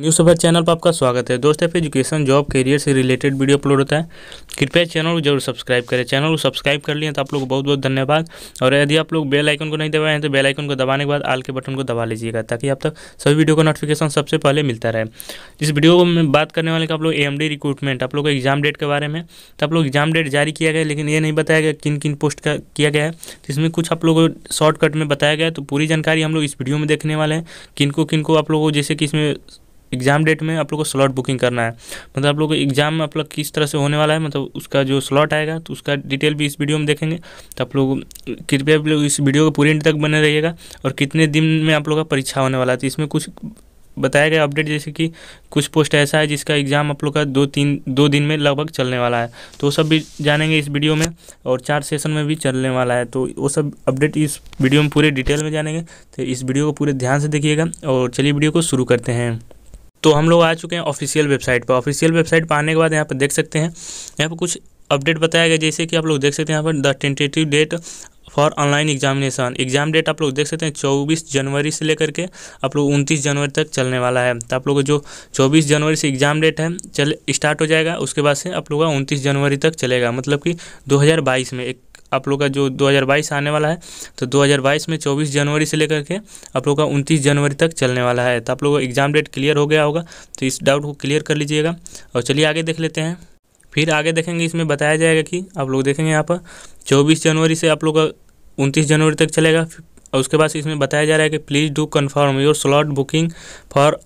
news सफर channel पर आपका स्वागत है दोस्तों एफ एजुकेशन जॉब करियर से रिलेटेड वीडियो अपलोड होता है कृपया चैनल को जरूर सब्सक्राइब करें चैनल को सब्सक्राइब कर लिए तो आप लोग बहुत बहुत धन्यवाद और यदि आप लोग बेल आइकन को नहीं दबाए हैं तो बेल आइकन को दबाने के बाद आल के बटन को दबा लीजिएगा ताकि आप तक सभी वीडियो का नोटिफिकेशन सबसे पहले मिलता रहे इस वीडियो में बात करने वाले आप लोग ए रिक्रूटमेंट आप लोग एग्जाम डेट के बारे में तो आप लोग एग्जाम डेट जारी किया गया लेकिन ये नहीं बताया गया किन किन पोस्ट का किया गया है जिसमें तो इसमें कुछ आप लोग शॉर्टकट में बताया गया तो पूरी जानकारी हम लोग इस वीडियो में देखने वाले हैं किनको किनको आप लोगों जैसे कि इसमें एग्ज़ाम डेट में आप लोग को स्लॉट बुकिंग करना है मतलब आप लोग को एग्ज़ाम में आप लोग किस तरह से होने वाला है मतलब उसका जो स्लॉट आएगा तो उसका डिटेल भी इस वीडियो में देखेंगे तो आप लोग कृपया आप लोग इस वीडियो को पूरे इंड तक बने रहिएगा और कितने दिन में आप लोग का परीक्षा होने वाला है तो इसमें कुछ बताया गया अपडेट जैसे कि कुछ पोस्ट ऐसा है जिसका एग्ज़ाम आप लोग का दो तीन दो दिन में लगभग चलने वाला है तो वो सब भी जानेंगे इस वीडियो में और चार सेशन में भी चलने वाला है तो वो सब अपडेट इस वीडियो में पूरे डिटेल में जानेंगे तो इस वीडियो को पूरे ध्यान से देखिएगा और चलिए वीडियो को शुरू करते हैं तो हम लोग आ चुके हैं ऑफिशियल वेबसाइट पर ऑफिशियल वेबसाइट पर आने के बाद यहाँ पर देख सकते हैं यहाँ पर कुछ अपडेट बताया गया जैसे कि आप लोग देख सकते हैं यहाँ पर the tentative date for online examination exam date आप लोग देख सकते हैं 24 जनवरी से लेकर के आप लोग 29 जनवरी तक चलने वाला है तो आप लोग जो 24 जनवरी से एग्जाम डेट है चल स्टार्ट हो जाएगा उसके बाद से आप लोग का उनतीस जनवरी तक चलेगा मतलब कि 2022 में एक आप लोग का जो 2022 आने वाला है तो 2022 में 24 जनवरी से लेकर के आप लोग का 29 जनवरी तक चलने वाला है तो आप लोग का एग्ज़ाम डेट क्लियर हो गया होगा तो इस डाउट को क्लियर कर लीजिएगा और चलिए आगे देख लेते हैं फिर आगे देखेंगे इसमें बताया जाएगा कि आप लोग देखेंगे यहाँ पर चौबीस जनवरी से आप लोग का उनतीस जनवरी तक चलेगा और उसके बाद इसमें बताया जा रहा है कि please do confirm your slot booking for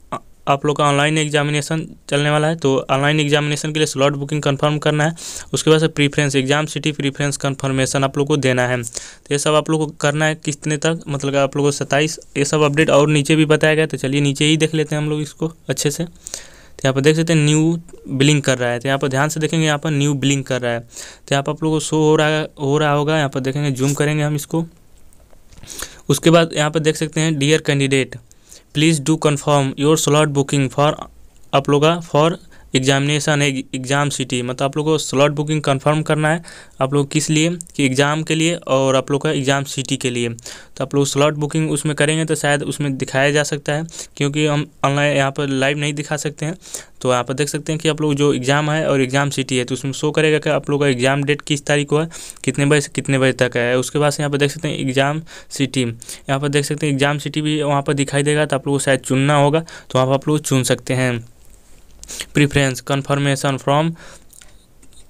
आप लोग का ऑनलाइन एग्जामिनेशन चलने वाला है तो ऑनलाइन एग्जामिनेशन के लिए स्लॉट बुकिंग कंफर्म करना है उसके बाद से preference exam city preference confirmation आप लोग को देना है तो ये सब आप लोग को करना है कितने तक मतलब आप लोग को सत्ताईस ये सब अपडेट और नीचे भी बताया गया तो चलिए नीचे ही देख लेते हैं हम लोग इसको अच्छे से तो यहाँ पर देख सकते हैं न्यू बिलिंग कर रहा है तो यहाँ पर ध्यान से देखेंगे यहाँ पर न्यू बिलिंग कर रहा है तो यहाँ पर आप लोग को शो हो रहा हो रहा होगा यहाँ पर देखेंगे जूम करेंगे हम इसको उसके बाद यहाँ पर देख सकते हैं dear candidate please do confirm your slot booking for aploga for examination है एग्ज़ाम सिटी मतलब आप लोग को स्लॉट बुकिंग कंफर्म करना है आप लोग किस लिए कि एग्ज़ाम के लिए और आप लोग का एग्ज़ाम सिटी के लिए तो आप लोग स्लॉट बुकिंग उसमें करेंगे तो शायद उसमें दिखाया जा सकता है क्योंकि हम ऑनलाइन यहाँ पर लाइव नहीं दिखा सकते हैं तो यहाँ पर देख सकते हैं कि आप लोग जो एग्ज़ाम है और एग्ज़ाम सिटी है तो उसमें शो करेगा कि आप लोग का एग्ज़ाम डेट किस तारीख को है कितने बजे से कितने बजे तक है उसके बाद से यहाँ पर देख सकते हैं एग्ज़ाम सिटी यहाँ पर देख सकते हैं एग्ज़ाम सिटी भी वहाँ पर दिखाई देगा तो आप लोग को शायद चुनना होगा तो वहाँ पर आप लोग चुन सकते हैं preference confirmation from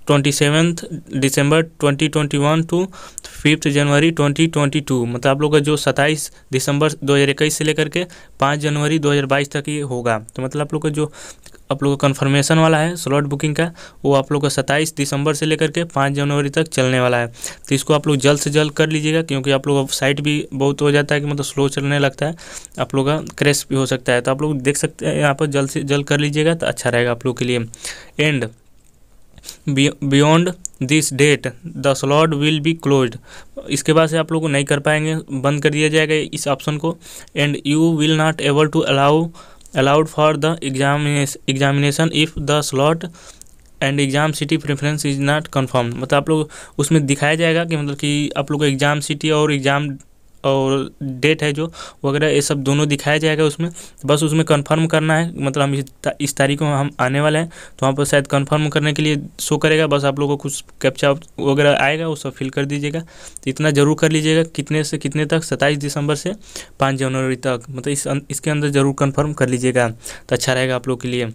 twenty seventh December 2021 to fifth January 2022 मतलब आप लोग का जो 27 दिसंबर 2021 से लेकर के 5 जनवरी 2022 तक ये होगा तो मतलब आप लोग का जो आप लोग का कन्फर्मेशन वाला है स्लॉट बुकिंग का वो आप लोग का 27 दिसंबर से लेकर के पाँच जनवरी तक चलने वाला है तो इसको आप लोग जल्द से जल्द कर लीजिएगा क्योंकि आप लोग साइट भी बहुत हो जाता है कि मतलब स्लो चलने लगता है आप लोग का क्रेश भी हो सकता है तो आप लोग देख सकते हैं यहाँ पर जल्द से जल्द कर लीजिएगा तो अच्छा रहेगा आप लोग के लिए and beyond this date the slot will be close इसके बाद से आप लोग नहीं कर पाएंगे बंद कर दिया जाएगा इस ऑप्शन को and you will not able to allow allowed for the examination if the slot and exam city preference is not confirm मतलब आप लोग उसमें दिखाया जाएगा कि मतलब कि आप लोग को एग्ज़ाम सिटी और एग्ज़ाम और डेट है जो वगैरह ये सब दोनों दिखाया जाएगा उसमें बस उसमें कंफर्म करना है मतलब हम इस तारीख को हम आने वाले हैं तो वहाँ पर शायद कंफर्म करने के लिए शो करेगा बस आप लोगों को कुछ कैप्चा वगैरह आएगा वो सब फिल कर दीजिएगा तो इतना ज़रूर कर लीजिएगा कितने से कितने तक सत्ताईस दिसंबर से पाँच जनवरी तक मतलब इस अं-, इसके अंदर ज़रूर कन्फर्म कर लीजिएगा तो अच्छा रहेगा आप लोग के लिए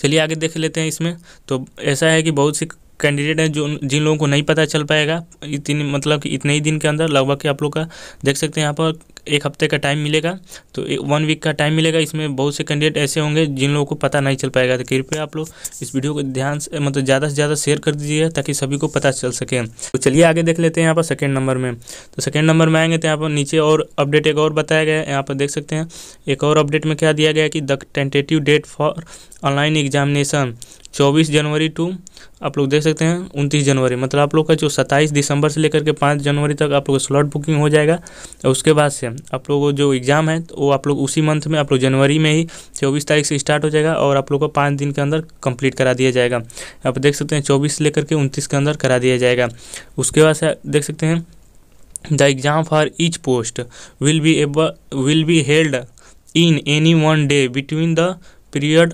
चलिए आगे देख लेते हैं इसमें तो ऐसा है कि बहुत सी कैंडिडेट हैं जो जिन लोगों को नहीं पता चल पाएगा इतनी मतलब कि इतने ही दिन के अंदर लगभग कि आप लोग का देख सकते हैं यहाँ पर एक हफ्ते का टाइम मिलेगा तो वन वीक का टाइम मिलेगा इसमें बहुत से कैंडिडेट ऐसे होंगे जिन लोगों को पता नहीं चल पाएगा तो कृपया आप लोग इस वीडियो को ध्यान से मतलब ज़्यादा से ज़्यादा शेयर कर दीजिए ताकि सभी को पता चल सके तो चलिए आगे देख लेते हैं यहाँ पर सेकेंड नंबर में तो सेकेंड नंबर में आएंगे तो यहाँ पर नीचे और अपडेट एक और बताया गया है यहाँ पर देख सकते हैं एक और अपडेट में क्या दिया गया कि the tentative date for online examination चौबीस जनवरी टू आप लोग देख सकते हैं उनतीस जनवरी मतलब आप लोग का जो 27 दिसंबर से लेकर के पाँच जनवरी तक आप लोग का स्लॉट बुकिंग हो जाएगा और उसके बाद से आप लोगों को जो एग्ज़ाम है तो वो आप लोग उसी मंथ में आप लोग जनवरी में ही चौबीस तारीख से स्टार्ट हो जाएगा और आप लोग को पाँच दिन के अंदर कंप्लीट करा दिया जाएगा आप देख सकते हैं चौबीस लेकर के उनतीस के अंदर करा दिया जाएगा उसके बाद देख सकते हैं the exam for each post will be एब will be held in any one day between the period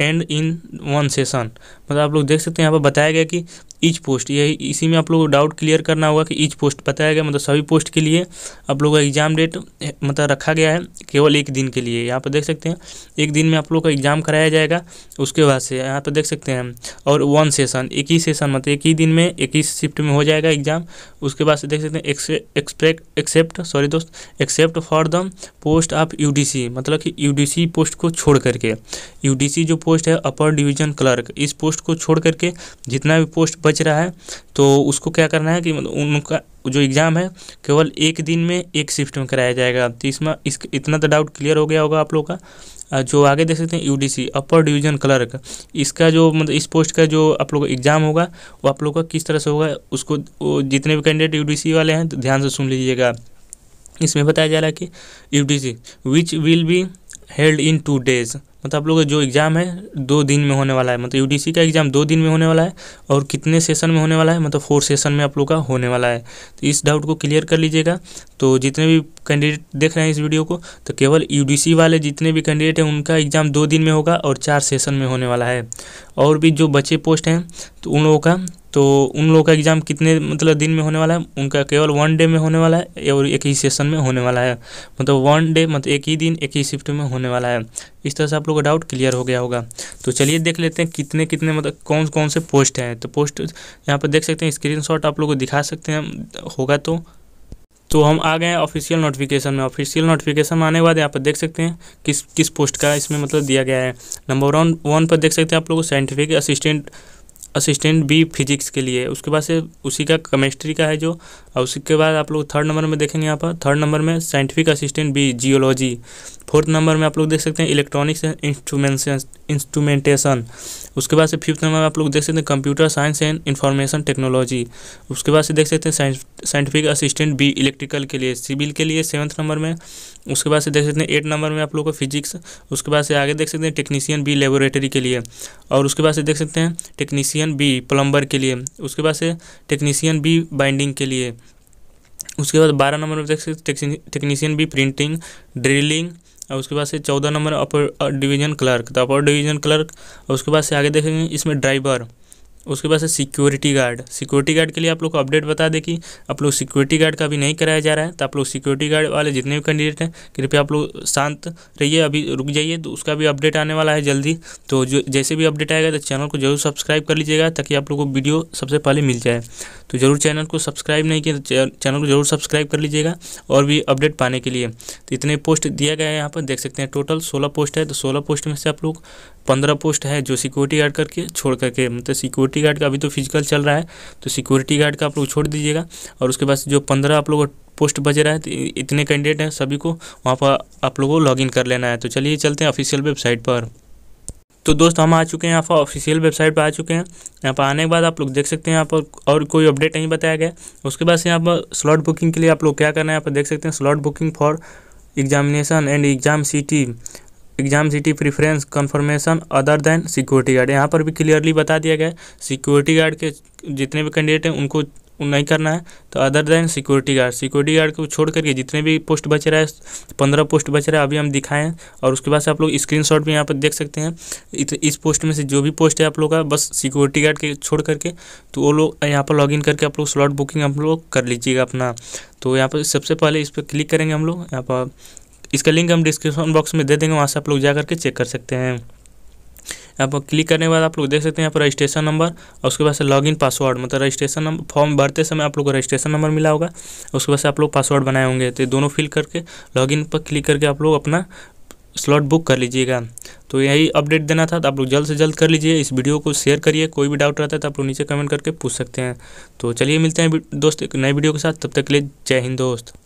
and in one session मतलब आप लोग देख सकते हैं यहाँ पर बताया गया कि ईच पोस्ट यही इसी में आप लोग को डाउट क्लियर करना होगा कि ईच पोस्ट बताया गया मतलब सभी पोस्ट के लिए आप लोग का एग्ज़ाम डेट मतलब रखा गया है केवल एक दिन के लिए यहाँ पर देख सकते हैं एक दिन में आप लोग का एग्ज़ाम कराया जाएगा उसके बाद से यहाँ पर देख सकते हैं और वन सेशन एक ही सेशन मतलब एक ही दिन में एक ही शिफ्ट में हो जाएगा एग्ज़ाम उसके बाद से देख सकते हैं एक्सपेक्ट एक्सेप्ट सॉरी दोस्त except for the post of U मतलब कि यू पोस्ट को छोड़ करके यू जो पोस्ट है अपर डिवीजन क्लर्क इस पोस्ट को छोड़ करके जितना भी पोस्ट बच रहा है तो उसको क्या करना है कि मतलब उनका जो एग्ज़ाम है केवल एक दिन में एक शिफ्ट में कराया जाएगा तो इसमें इस इतना तो डाउट क्लियर हो गया होगा आप लोग का जो आगे देख सकते हैं यूडीसी अपर डिवीजन क्लर्क इसका जो मतलब इस पोस्ट का जो आप लोग का एग्ज़ाम होगा वो आप लोग का किस तरह से होगा उसको जितने भी कैंडिडेट यूडीसी वाले हैं तो ध्यान से सुन लीजिएगा इसमें बताया जा रहा है कि UDC which will be held in two days मतलब आप लोग का जो एग्ज़ाम है दो दिन में होने वाला है मतलब यूडीसी का एग्ज़ाम दो दिन में होने वाला है और कितने सेशन में होने वाला है मतलब फोर सेशन में आप लोग का होने वाला है तो इस डाउट को क्लियर कर लीजिएगा तो जितने भी कैंडिडेट देख रहे हैं इस वीडियो को तो केवल यूडीसी वाले जितने भी कैंडिडेट हैं उनका एग्ज़ाम दो दिन में होगा और चार सेशन में होने वाला है और भी जो बचे पोस्ट हैं तो उन लोगों का तो उन लोगों का एग्ज़ाम कितने मतलब दिन में होने वाला है उनका केवल वन डे में होने वाला है और एक ही सेशन में होने वाला है मतलब वन डे मतलब एक ही दिन एक ही शिफ्ट में होने वाला है इस तरह से आप लोगों का डाउट क्लियर हो गया होगा तो चलिए देख लेते हैं कितने कितने मतलब कौन कौन से पोस्ट हैं तो पोस्ट यहाँ पर देख सकते हैं स्क्रीनशॉट आप लोग को दिखा सकते हैं होगा तो तो हम आ गए हैं ऑफिशियल नोटिफिकेशन में ऑफिशियल नोटिफिकेशन में आने के बाद यहाँ पर देख सकते हैं किस किस पोस्ट का इसमें मतलब दिया गया है नंबर वन वन पर देख सकते हैं आप लोगों को scientific assistant assistant B physics के लिए उसके बाद से उसी का केमिस्ट्री का है जो और उसके बाद आप लोग थर्ड नंबर में देखेंगे यहाँ पर थर्ड नंबर में scientific assistant B geology fourth number में आप लोग देख सकते हैं इलेक्ट्रॉनिक्स इंस्ट्रूमेंटेशन उसके बाद से फिफ्थ नंबर में आप लोग देख सकते हैं computer science and information technology उसके बाद से देख सकते हैं साइंटिफिक असिस्टेंट बी इलेक्ट्रिकल के लिए सिविल के लिए सेवन्थ नंबर में उसके बाद से देख सकते हैं एट नंबर में आप लोग को फिजिक्स उसके बाद से आगे देख सकते हैं टेक्नीशियन बी लेबोरेटरी के लिए और उसके बाद से देख सकते हैं टेक्नीशियन बी प्लम्बर के लिए उसके बाद से टेक्नीशियन बी बाइंडिंग के लिए उसके बाद बारह नंबर में देख सकते हैं टेक्नीशियन बी प्रिंटिंग ड्रिलिंग और उसके बाद से चौदह नंबर अपर डिवीज़न क्लर्क तो अपर डिवीज़न क्लर्क और उसके बाद से आगे देखेंगे इसमें ड्राइवर उसके बाद है सिक्योरिटी गार्ड सिक्योरिटी गार्ड के लिए आप लोग को अपडेट बता दें कि आप लोग सिक्योरिटी गार्ड का अभी नहीं कराया जा रहा है तो आप लोग सिक्योरिटी गार्ड वाले जितने भी कैंडिडेट हैं कृपया आप लोग शांत रहिए अभी रुक जाइए तो उसका भी अपडेट आने वाला है जल्दी तो जो जैसे भी अपडेट आएगा तो चैनल को जरूर सब्सक्राइब कर लीजिएगा ताकि आप लोग को वीडियो सबसे पहले मिल जाए तो जरूर चैनल को सब्सक्राइब नहीं किया चैनल तो को जरूर सब्सक्राइब कर लीजिएगा और भी अपडेट पाने के लिए तो इतने पोस्ट दिया गया है यहाँ पर देख सकते हैं टोटल सोलह पोस्ट है तो सोलह पोस्ट में से आप लोग पंद्रह पोस्ट है जो सिक्योरिटी गार्ड करके छोड़ करके मतलब सिक्योरिटी सिक्योरिटी गार्ड का अभी तो फिजिकल चल रहा है तो सिक्योरिटी गार्ड का आप लोग छोड़ दीजिएगा और उसके बाद जो पंद्रह आप लोग पोस्ट बज रहा है तो इतने कैंडिडेट हैं सभी को वहाँ पर आप लोगों को लॉगिन कर लेना है तो चलिए चलते हैं ऑफिशियल वेबसाइट पर तो दोस्त हम आ चुके हैं यहाँ पर ऑफिशियल वेबसाइट पर आ चुके हैं यहाँ पर आने के बाद आप लोग देख सकते हैं यहाँ पर और कोई अपडेट नहीं बताया गया उसके बाद से यहाँ पर स्लॉट बुकिंग के लिए आप लोग क्या करना है यहाँ पर देख सकते हैं slot booking for examination and exam city exam city preference confirmation other than security guard यहाँ पर भी क्लियरली बता दिया गया सिक्योरिटी गार्ड के जितने भी कैंडिडेट हैं उनको नहीं करना है तो other than security guard security guard को छोड़ करके जितने भी पोस्ट बच रहा है पंद्रह पोस्ट बच रहा है अभी हम दिखाएं और उसके बाद से आप लोग स्क्रीनशॉट भी यहाँ पर देख सकते हैं इत, इस पोस्ट में से जो भी पोस्ट है आप लोग का बस सिक्योरिटी गार्ड के छोड़ करके तो वो लोग यहाँ पर लॉग करके आप लोग स्लॉट बुकिंग आप लोग कर लीजिएगा अपना तो यहाँ पर सबसे पहले इस पर क्लिक करेंगे हम लोग यहाँ पर इसका लिंक हम डिस्क्रिप्शन बॉक्स में दे देंगे वहाँ से आप लोग जा करके चेक कर सकते हैं यहाँ पर क्लिक करने के बाद आप लोग देख सकते हैं यहाँ पर रजिस्ट्रेशन नंबर और उसके बाद से लॉगिन पासवर्ड मतलब रजिस्ट्रेशन नंबर फॉर्म भरते समय आप लोग को रजिस्ट्रेशन नंबर मिला होगा उसके बाद से आप लोग पासवर्ड बनाए होंगे तो दोनों फिल करके लॉगिन पर क्लिक करके आप लोग अपना स्लॉट बुक कर लीजिएगा तो यही अपडेट देना था तो आप लोग जल्द से जल्द कर लीजिए इस वीडियो को शेयर करिए कोई भी डाउट रहता है तो आप लोग नीचे कमेंट करके पूछ सकते हैं तो चलिए मिलते हैं दोस्त एक नए वीडियो के साथ तब तक के लिए जय हिंद दोस्त